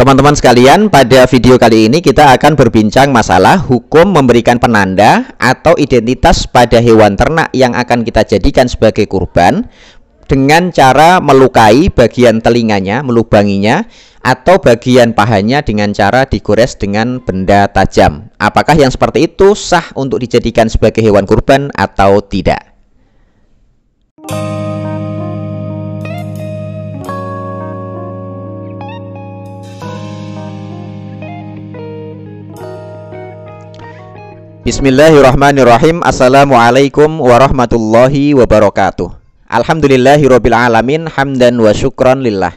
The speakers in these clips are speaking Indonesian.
Teman-teman sekalian, pada video kali ini kita akan berbincang masalah hukum memberikan penanda atau identitas pada hewan ternak yang akan kita jadikan sebagai kurban dengan cara melukai bagian telinganya, melubanginya, atau bagian pahanya dengan cara digores dengan benda tajam. Apakah yang seperti itu sah untuk dijadikan sebagai hewan kurban atau tidak? Bismillahirrahmanirrahim Assalamualaikum warahmatullahi wabarakatuh Alhamdulillahirabbil hamdan wa syukran lillah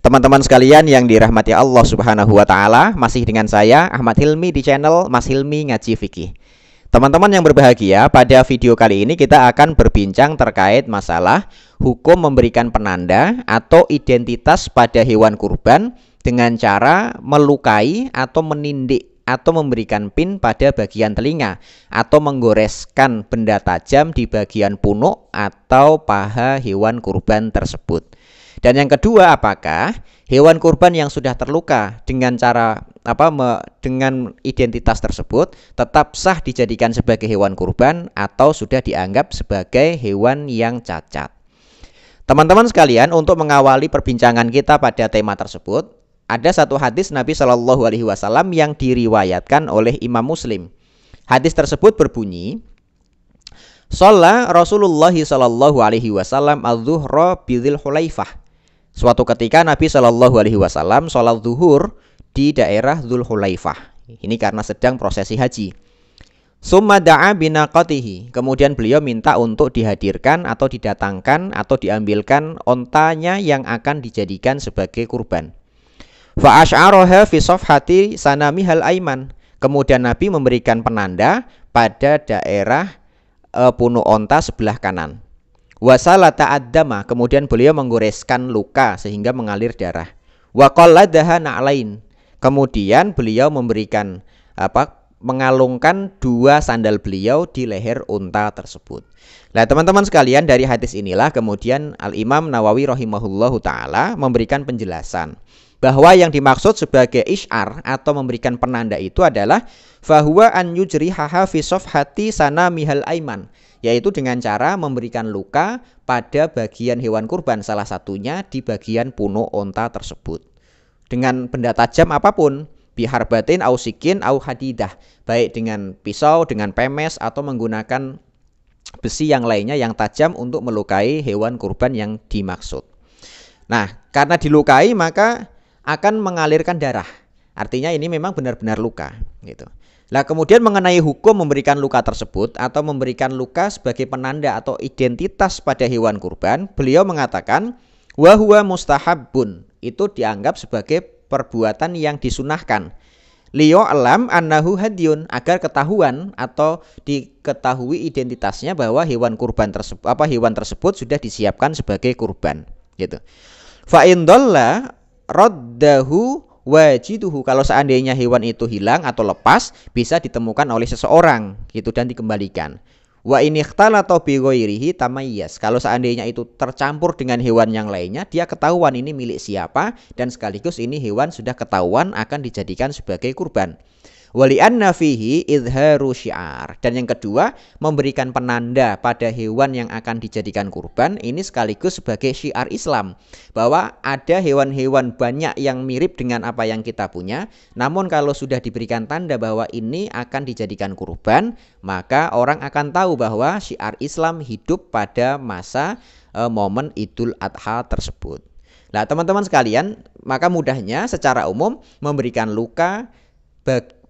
Teman-teman sekalian yang dirahmati Allah Subhanahu wa taala, masih dengan saya Ahmad Hilmi di channel Mas Hilmi Ngaji Fikih. Teman-teman yang berbahagia, pada video kali ini kita akan berbincang terkait masalah hukum memberikan penanda atau identitas pada hewan kurban dengan cara melukai atau menindik atau memberikan pin pada bagian telinga atau menggoreskan benda tajam di bagian punuk atau paha hewan kurban tersebut. Dan yang kedua, apakah hewan kurban yang sudah terluka dengan cara apa me, dengan identitas tersebut tetap sah dijadikan sebagai hewan kurban atau sudah dianggap sebagai hewan yang cacat? Teman-teman sekalian, untuk mengawali perbincangan kita pada tema tersebut, ada satu hadis Nabi Shallallahu Alaihi Wasallam yang diriwayatkan oleh Imam Muslim. Hadis tersebut berbunyi, Sholat Rasulullah Shallallahu Alaihi Wasallam al zuhra bidil hulaifah. Suatu ketika Nabi Shallallahu Alaihi Wasallam sholat zuhur di daerah Dhul Hulaifah. Ini karena sedang prosesi haji. Summa da'a binaqatihi. Kemudian beliau minta untuk dihadirkan atau didatangkan atau diambilkan ontanya yang akan dijadikan sebagai kurban. Fa'asy'araha fi safhati sanamihal aiman. Kemudian Nabi memberikan penanda pada daerah e, punu onta sebelah kanan. Wasala ta'adama. kemudian beliau menggoreskan luka sehingga mengalir darah. Wa qalladaha lain. Kemudian beliau memberikan apa mengalungkan dua sandal beliau di leher unta tersebut. Nah, teman-teman sekalian dari hadis inilah kemudian Al Imam Nawawi rahimahullahu taala memberikan penjelasan bahwa yang dimaksud sebagai isyar atau memberikan penanda itu adalah bahwa an haha fisof hati sana mihal aiman yaitu dengan cara memberikan luka pada bagian hewan kurban salah satunya di bagian puno onta tersebut dengan benda tajam apapun bihar batin au sikin au hadidah baik dengan pisau dengan pemes atau menggunakan besi yang lainnya yang tajam untuk melukai hewan kurban yang dimaksud nah karena dilukai maka akan mengalirkan darah. Artinya ini memang benar-benar luka gitu. Lah kemudian mengenai hukum memberikan luka tersebut atau memberikan luka sebagai penanda atau identitas pada hewan kurban, beliau mengatakan wahwa mustahabun itu dianggap sebagai perbuatan yang disunahkan. Liyo alam annahu hadyun agar ketahuan atau diketahui identitasnya bahwa hewan kurban tersebut apa hewan tersebut sudah disiapkan sebagai kurban gitu. Fa roddahu wajiduhu kalau seandainya hewan itu hilang atau lepas bisa ditemukan oleh seseorang gitu dan dikembalikan wa ini atau bighairihi tamayyas kalau seandainya itu tercampur dengan hewan yang lainnya dia ketahuan ini milik siapa dan sekaligus ini hewan sudah ketahuan akan dijadikan sebagai kurban Wali anna idharu syiar. Dan yang kedua, memberikan penanda pada hewan yang akan dijadikan kurban ini sekaligus sebagai syiar Islam bahwa ada hewan-hewan banyak yang mirip dengan apa yang kita punya. Namun kalau sudah diberikan tanda bahwa ini akan dijadikan kurban, maka orang akan tahu bahwa syiar Islam hidup pada masa e, momen Idul Adha tersebut. Nah, teman-teman sekalian, maka mudahnya secara umum memberikan luka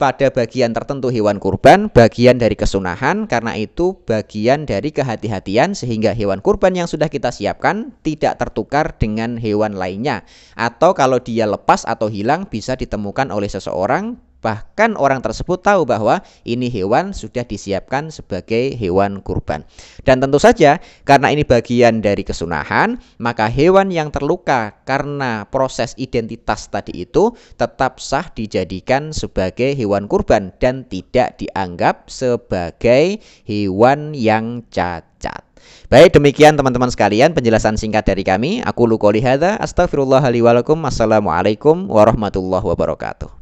pada bagian tertentu hewan kurban bagian dari kesunahan karena itu bagian dari kehati-hatian sehingga hewan kurban yang sudah kita siapkan tidak tertukar dengan hewan lainnya atau kalau dia lepas atau hilang bisa ditemukan oleh seseorang Bahkan orang tersebut tahu bahwa ini hewan sudah disiapkan sebagai hewan kurban. Dan tentu saja karena ini bagian dari kesunahan, maka hewan yang terluka karena proses identitas tadi itu tetap sah dijadikan sebagai hewan kurban dan tidak dianggap sebagai hewan yang cacat. Baik demikian teman-teman sekalian penjelasan singkat dari kami. Aku Lukoli lihada. astagfirullahaladzim, assalamualaikum warahmatullahi wabarakatuh.